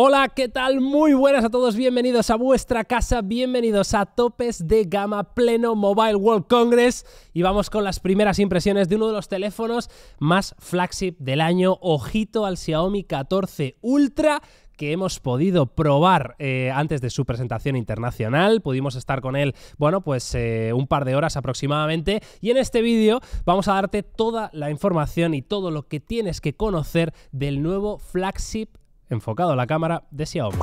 Hola, ¿qué tal? Muy buenas a todos, bienvenidos a vuestra casa, bienvenidos a Topes de Gama Pleno Mobile World Congress y vamos con las primeras impresiones de uno de los teléfonos más flagship del año, ojito al Xiaomi 14 Ultra que hemos podido probar eh, antes de su presentación internacional. Pudimos estar con él, bueno, pues eh, un par de horas aproximadamente. Y en este vídeo vamos a darte toda la información y todo lo que tienes que conocer del nuevo flagship enfocado a la cámara de Xiaomi.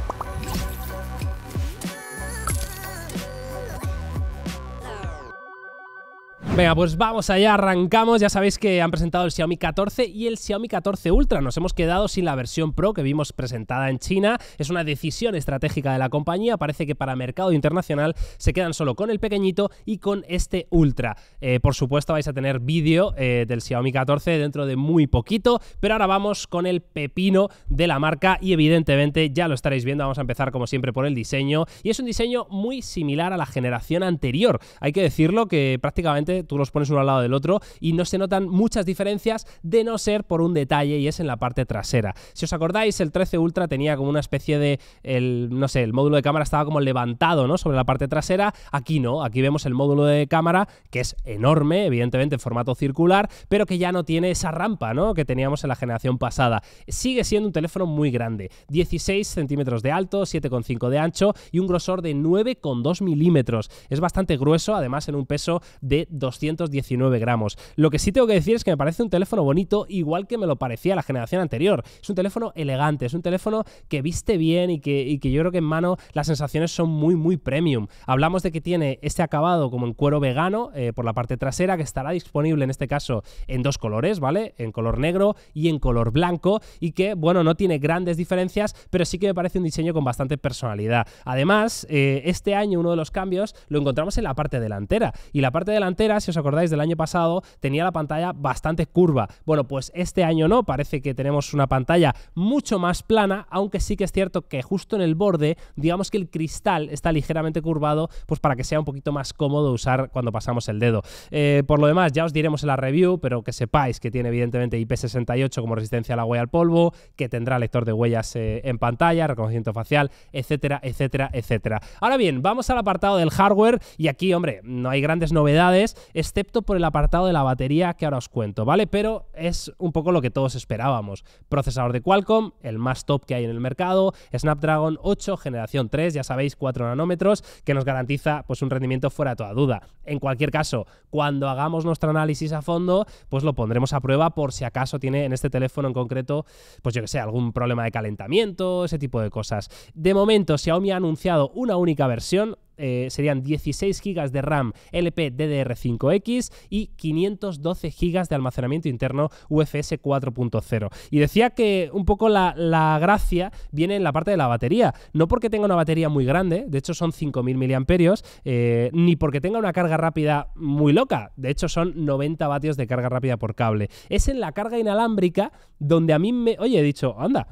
Venga, pues vamos allá, arrancamos. Ya sabéis que han presentado el Xiaomi 14 y el Xiaomi 14 Ultra. Nos hemos quedado sin la versión Pro que vimos presentada en China. Es una decisión estratégica de la compañía. Parece que para mercado internacional se quedan solo con el pequeñito y con este Ultra. Eh, por supuesto, vais a tener vídeo eh, del Xiaomi 14 dentro de muy poquito, pero ahora vamos con el pepino de la marca y evidentemente ya lo estaréis viendo. Vamos a empezar como siempre por el diseño y es un diseño muy similar a la generación anterior. Hay que decirlo que prácticamente tú los pones uno al lado del otro y no se notan muchas diferencias de no ser por un detalle y es en la parte trasera. Si os acordáis, el 13 Ultra tenía como una especie de, el, no sé, el módulo de cámara estaba como levantado, ¿no? Sobre la parte trasera. Aquí no, aquí vemos el módulo de cámara que es enorme, evidentemente en formato circular, pero que ya no tiene esa rampa, ¿no? Que teníamos en la generación pasada. Sigue siendo un teléfono muy grande, 16 centímetros de alto, 7,5 de ancho y un grosor de 9,2 milímetros. Es bastante grueso, además en un peso de 200 219 gramos. Lo que sí tengo que decir es que me parece un teléfono bonito, igual que me lo parecía la generación anterior. Es un teléfono elegante, es un teléfono que viste bien y que, que yo creo que en mano las sensaciones son muy, muy premium. Hablamos de que tiene este acabado como en cuero vegano eh, por la parte trasera, que estará disponible en este caso en dos colores, ¿vale? En color negro y en color blanco, y que, bueno, no tiene grandes diferencias, pero sí que me parece un diseño con bastante personalidad. Además, eh, este año uno de los cambios lo encontramos en la parte delantera, y la parte delantera, si os acordáis del año pasado, tenía la pantalla bastante curva. Bueno, pues este año no, parece que tenemos una pantalla mucho más plana, aunque sí que es cierto que justo en el borde, digamos que el cristal está ligeramente curvado, pues para que sea un poquito más cómodo usar cuando pasamos el dedo. Eh, por lo demás, ya os diremos en la review, pero que sepáis que tiene evidentemente IP68 como resistencia a la huella al polvo, que tendrá lector de huellas eh, en pantalla, reconocimiento facial, etcétera, etcétera, etcétera. Ahora bien, vamos al apartado del hardware y aquí, hombre, no hay grandes novedades excepto por el apartado de la batería que ahora os cuento, ¿vale? Pero es un poco lo que todos esperábamos. Procesador de Qualcomm, el más top que hay en el mercado, Snapdragon 8 generación 3, ya sabéis, 4 nanómetros, que nos garantiza pues un rendimiento fuera de toda duda. En cualquier caso, cuando hagamos nuestro análisis a fondo, pues lo pondremos a prueba por si acaso tiene en este teléfono en concreto, pues yo que sé, algún problema de calentamiento, ese tipo de cosas. De momento, Xiaomi ha anunciado una única versión, eh, serían 16 GB de RAM ddr 5 x y 512 GB de almacenamiento interno UFS 4.0. Y decía que un poco la, gracia viene en la parte de la batería, no porque tenga una batería muy grande, de hecho son 5.000 mAh, eh, ni porque tenga una carga rápida muy loca, de hecho son 90 vatios de carga rápida por cable. Es en la carga inalámbrica donde a mí me... Oye, he dicho, anda,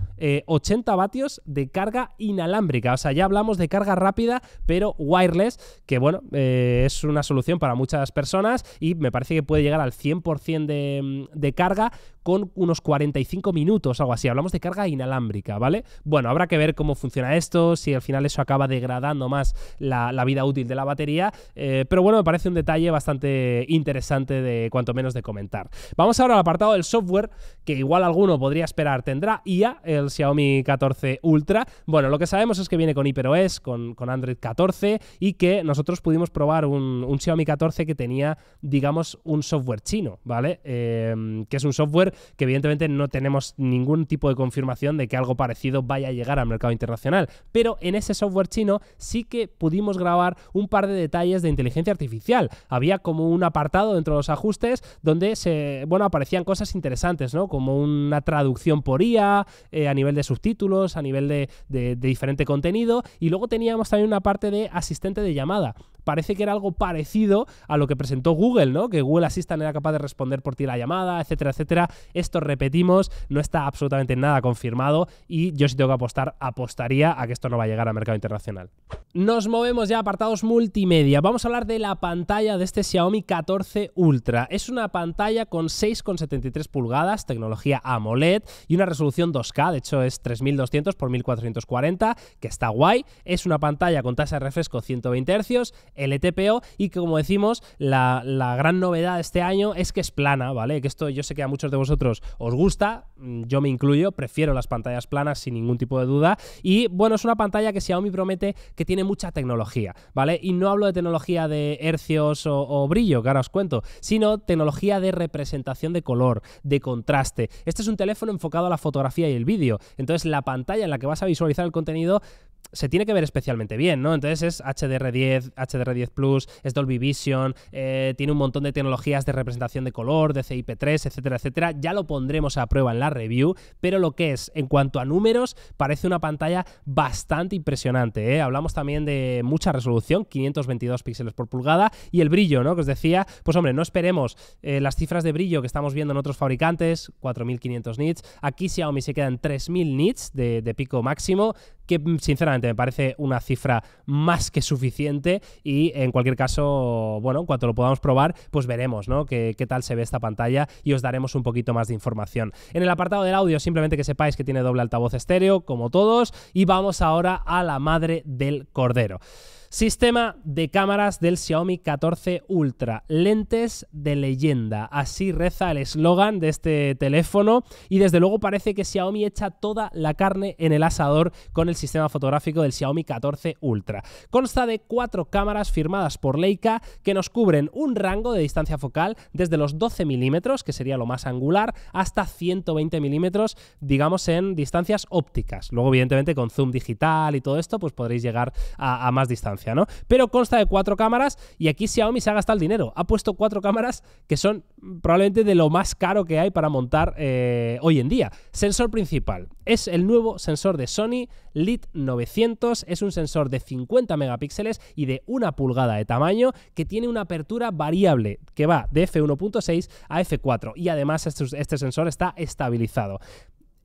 80 eh, vatios de carga inalámbrica, o sea, ya hablamos de carga rápida, pero wireless, que bueno, eh, es una solución para muchas personas y me parece que puede llegar al 100% de, de carga con unos 45 minutos, algo así. Hablamos de carga inalámbrica, ¿vale? Bueno, habrá que ver cómo funciona esto, si al final eso acaba degradando más la, vida útil de la batería, eh, pero bueno, me parece un detalle bastante interesante de cuanto menos de comentar. Vamos ahora al apartado del software, que igual alguno podría esperar tendrá IA, el Xiaomi 14 Ultra. Bueno, lo que sabemos es que viene con HyperOS, con, con Android 14 y que nosotros pudimos probar un, Xiaomi 14 que tenía, digamos, un software chino, ¿vale? Eh, que es un software que evidentemente no tenemos ningún tipo de confirmación de que algo parecido vaya a llegar al mercado internacional. Pero en ese software chino sí que pudimos grabar un par de detalles de inteligencia artificial. Había como un apartado dentro de los ajustes donde se, bueno, aparecían cosas interesantes, ¿no? Como una traducción por IA, eh, a nivel de subtítulos, a nivel de diferente contenido. Y luego teníamos también una parte de asistente de llamada parece que era algo parecido a lo que presentó Google, ¿no? Que Google Assistant era capaz de responder por ti la llamada, etcétera, etcétera. Esto repetimos, no está absolutamente nada confirmado y yo si tengo que apostar, apostaría a que esto no va a llegar al mercado internacional. Nos movemos ya a apartados multimedia. Vamos a hablar de la pantalla de este Xiaomi 14 Ultra. Es una pantalla con 6,73 pulgadas, tecnología AMOLED y una resolución 2K, de hecho es 3200 x 1440, que está guay. Es una pantalla con tasa de refresco 120 Hz, el ETPO y que como decimos la, gran novedad de este año es que es plana, ¿vale? Que esto yo sé que a muchos de vosotros os gusta, mm, yo me incluyo, prefiero las pantallas planas sin ningún tipo de duda y bueno, es una pantalla que Xiaomi promete que tiene mucha tecnología, ¿vale? Y no hablo de tecnología de hercios o, o brillo, que ahora os cuento, sino tecnología de representación de color, de contraste. Este es un teléfono enfocado a la fotografía y el vídeo, entonces la pantalla en la que vas a visualizar el contenido se tiene que ver especialmente bien, ¿no? Entonces es HDR10, HDR10 Plus, es Dolby Vision, eh, tiene un montón de tecnologías de representación de color, de CIP3, etcétera, etcétera. Ya lo pondremos a prueba en la review, pero lo que es, en cuanto a números, parece una pantalla bastante impresionante. ¿eh? Hablamos también de mucha resolución, 522 píxeles por pulgada, y el brillo, ¿no? Que os decía, pues hombre, no esperemos eh, las cifras de brillo que estamos viendo en otros fabricantes, 4500 nits. Aquí Xiaomi se quedan 3000 nits de pico máximo, que sinceramente me parece una cifra más que suficiente y en cualquier caso, bueno, en cuanto lo podamos probar, pues veremos, ¿no? Qué, qué tal se ve esta pantalla y os daremos un poquito más de información. En el apartado del audio, simplemente que sepáis que tiene doble altavoz estéreo, como todos, y vamos ahora a la madre del cordero. Sistema de cámaras del Xiaomi 14 Ultra, lentes de leyenda, así reza el eslogan de este teléfono y desde luego parece que Xiaomi echa toda la carne en el asador con el sistema fotográfico del Xiaomi 14 Ultra. Consta de cuatro cámaras firmadas por Leica que nos cubren un rango de distancia focal desde los 12 milímetros, que sería lo más angular, hasta 120 milímetros, digamos en distancias ópticas. Luego evidentemente con zoom digital y todo esto pues podréis llegar a, más distancia. ¿no? Pero consta de cuatro cámaras y aquí Xiaomi se ha gastado el dinero. Ha puesto cuatro cámaras que son probablemente de lo más caro que hay para montar eh, hoy en día. Sensor principal. Es el nuevo sensor de Sony LIT 900. Es un sensor de 50 megapíxeles y de una pulgada de tamaño que tiene una apertura variable que va de f1.6 a f4. Y además este sensor está estabilizado.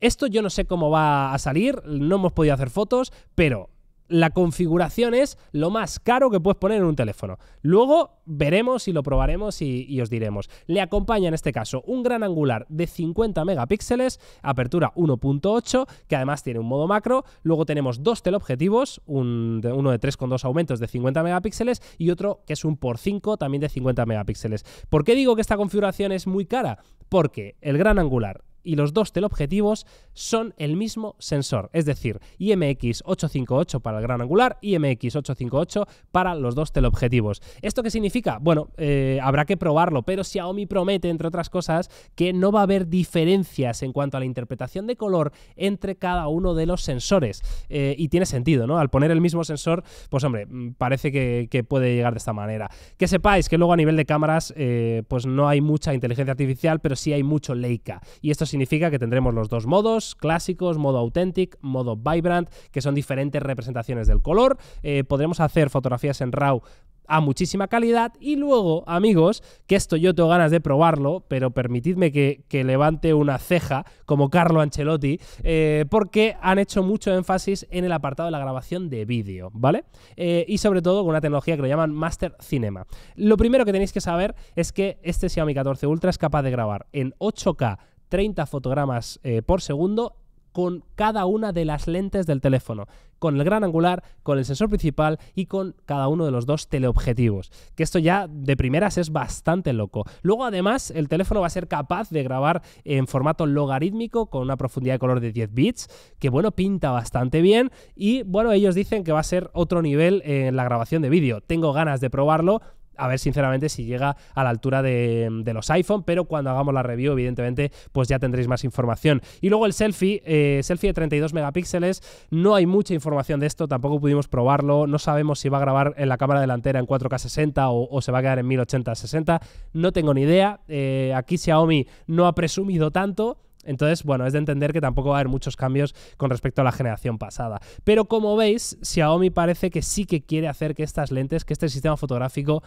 Esto yo no sé cómo va a salir, no hemos podido hacer fotos, pero la configuración es lo más caro que puedes poner en un teléfono. Luego veremos y lo probaremos y, os diremos. Le acompaña en este caso un gran angular de 50 megapíxeles, apertura 1.8, que además tiene un modo macro. Luego tenemos dos teleobjetivos, un de, uno de 3.2 aumentos de 50 megapíxeles y otro que es un por 5 también de 50 megapíxeles. ¿Por qué digo que esta configuración es muy cara? Porque el gran angular y los dos teleobjetivos son el mismo sensor, es decir, IMX858 para el gran angular y IMX858 para los dos teleobjetivos. ¿Esto qué significa? Bueno, eh, habrá que probarlo, pero Xiaomi promete, entre otras cosas, que no va a haber diferencias en cuanto a la interpretación de color entre cada uno de los sensores. Eh, y tiene sentido, ¿no? Al poner el mismo sensor, pues hombre, mm, parece que, puede llegar de esta manera. Que sepáis que luego a nivel de cámaras, eh, pues no hay mucha inteligencia artificial, pero sí hay mucho Leica. Y esto significa que tendremos los dos modos, clásicos, modo authentic, modo vibrant, que son diferentes representaciones del color. Eh, podremos hacer fotografías en RAW a muchísima calidad. Y luego, amigos, que esto yo tengo ganas de probarlo, pero permitidme que, levante una ceja como Carlo Ancelotti, eh, porque han hecho mucho énfasis en el apartado de la grabación de vídeo, ¿vale? Eh, y sobre todo con una tecnología que lo llaman Master Cinema. Lo primero que tenéis que saber es que este Xiaomi 14 Ultra es capaz de grabar en 8K 30 fotogramas eh, por segundo con cada una de las lentes del teléfono, con el gran angular, con el sensor principal y con cada uno de los dos teleobjetivos. Que esto ya de primeras es bastante loco. Luego además el teléfono va a ser capaz de grabar en formato logarítmico con una profundidad de color de 10 bits, que bueno, pinta bastante bien y bueno, ellos dicen que va a ser otro nivel en la grabación de vídeo. Tengo ganas de probarlo a ver sinceramente si llega a la altura de, los iPhone, pero cuando hagamos la review, evidentemente, pues ya tendréis más información. Y luego el selfie, eh, selfie de 32 megapíxeles, no hay mucha información de esto, tampoco pudimos probarlo, no sabemos si va a grabar en la cámara delantera en 4K 60 o, se va a quedar en 1080 60, no tengo ni idea, eh, aquí Xiaomi no ha presumido tanto, entonces, bueno, es de entender que tampoco va a haber muchos cambios con respecto a la generación pasada. Pero como veis, Xiaomi parece que sí que quiere hacer que estas lentes, que este sistema fotográfico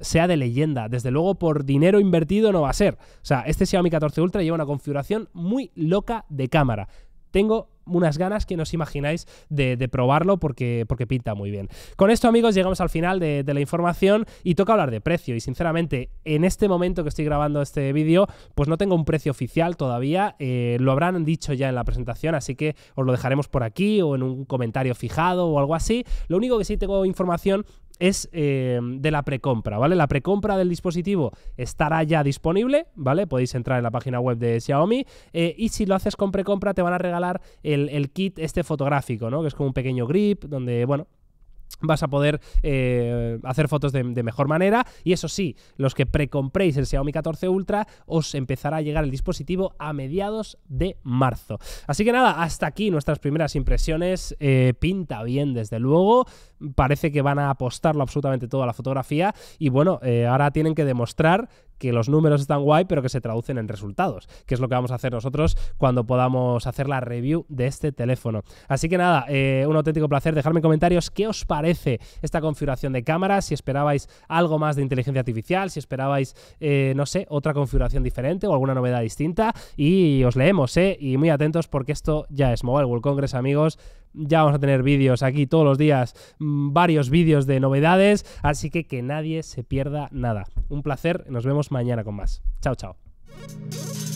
sea de leyenda. Desde luego, por dinero invertido no va a ser. O sea, este Xiaomi 14 Ultra lleva una configuración muy loca de cámara. Tengo unas ganas que no os imagináis de, probarlo porque, porque pinta muy bien. Con esto, amigos, llegamos al final de, la información y toca hablar de precio. Y sinceramente, en este momento que estoy grabando este vídeo, pues no tengo un precio oficial todavía. Eh, lo habrán dicho ya en la presentación, así que os lo dejaremos por aquí o en un comentario fijado o algo así. Lo único que sí tengo información es eh, de la precompra, ¿vale? La precompra del dispositivo estará ya disponible, ¿vale? Podéis entrar en la página web de Xiaomi eh, y si lo haces con precompra te van a regalar el, el, kit este fotográfico, ¿no? Que es como un pequeño grip donde, bueno, vas a poder eh, hacer fotos de, mejor manera y eso sí, los que precompréis el Xiaomi 14 Ultra os empezará a llegar el dispositivo a mediados de marzo. Así que nada, hasta aquí nuestras primeras impresiones, eh, pinta bien desde luego, parece que van a apostarlo absolutamente todo a la fotografía y bueno, eh, ahora tienen que demostrar que los números están guay, pero que se traducen en resultados, que es lo que vamos a hacer nosotros cuando podamos hacer la review de este teléfono. Así que nada, eh, un auténtico placer dejarme en comentarios qué os parece esta configuración de cámaras? si esperabais algo más de inteligencia artificial, si esperabais, eh, no sé, otra configuración diferente o alguna novedad distinta. Y os leemos, ¿eh? Y muy atentos porque esto ya es Mobile World Congress, amigos ya vamos a tener vídeos aquí todos los días, mm, varios vídeos de novedades, así que que nadie se pierda nada. Un placer, nos vemos mañana con más. Chao, chao.